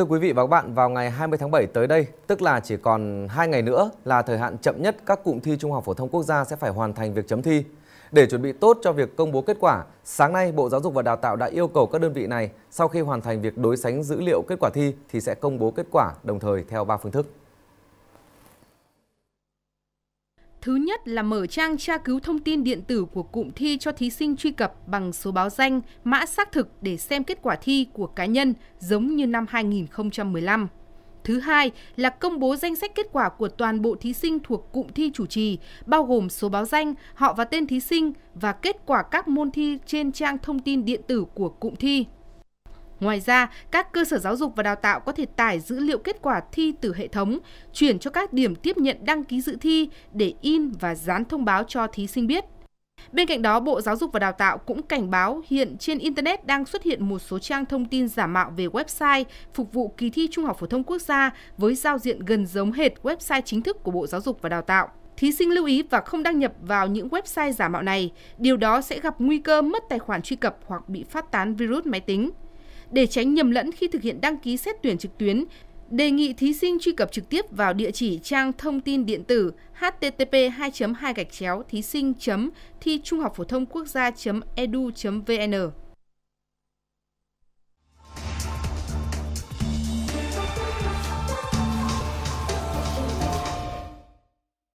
Thưa quý vị và các bạn, vào ngày 20 tháng 7 tới đây, tức là chỉ còn 2 ngày nữa là thời hạn chậm nhất các cụm thi Trung học phổ thông quốc gia sẽ phải hoàn thành việc chấm thi. Để chuẩn bị tốt cho việc công bố kết quả, sáng nay Bộ Giáo dục và Đào tạo đã yêu cầu các đơn vị này sau khi hoàn thành việc đối sánh dữ liệu kết quả thi thì sẽ công bố kết quả đồng thời theo 3 phương thức. Thứ nhất là mở trang tra cứu thông tin điện tử của cụm thi cho thí sinh truy cập bằng số báo danh, mã xác thực để xem kết quả thi của cá nhân giống như năm 2015. Thứ hai là công bố danh sách kết quả của toàn bộ thí sinh thuộc cụm thi chủ trì, bao gồm số báo danh, họ và tên thí sinh và kết quả các môn thi trên trang thông tin điện tử của cụm thi. Ngoài ra, các cơ sở giáo dục và đào tạo có thể tải dữ liệu kết quả thi từ hệ thống, chuyển cho các điểm tiếp nhận đăng ký dự thi để in và dán thông báo cho thí sinh biết. Bên cạnh đó, Bộ Giáo dục và Đào tạo cũng cảnh báo hiện trên Internet đang xuất hiện một số trang thông tin giả mạo về website phục vụ kỳ thi Trung học phổ thông quốc gia với giao diện gần giống hệt website chính thức của Bộ Giáo dục và Đào tạo. Thí sinh lưu ý và không đăng nhập vào những website giả mạo này, điều đó sẽ gặp nguy cơ mất tài khoản truy cập hoặc bị phát tán virus máy tính. Để tránh nhầm lẫn khi thực hiện đăng ký xét tuyển trực tuyến, đề nghị thí sinh truy cập trực tiếp vào địa chỉ trang thông tin điện tử http 2 2 gạch chéo thí sinh thi trung học phổ thông quốc gia edu vn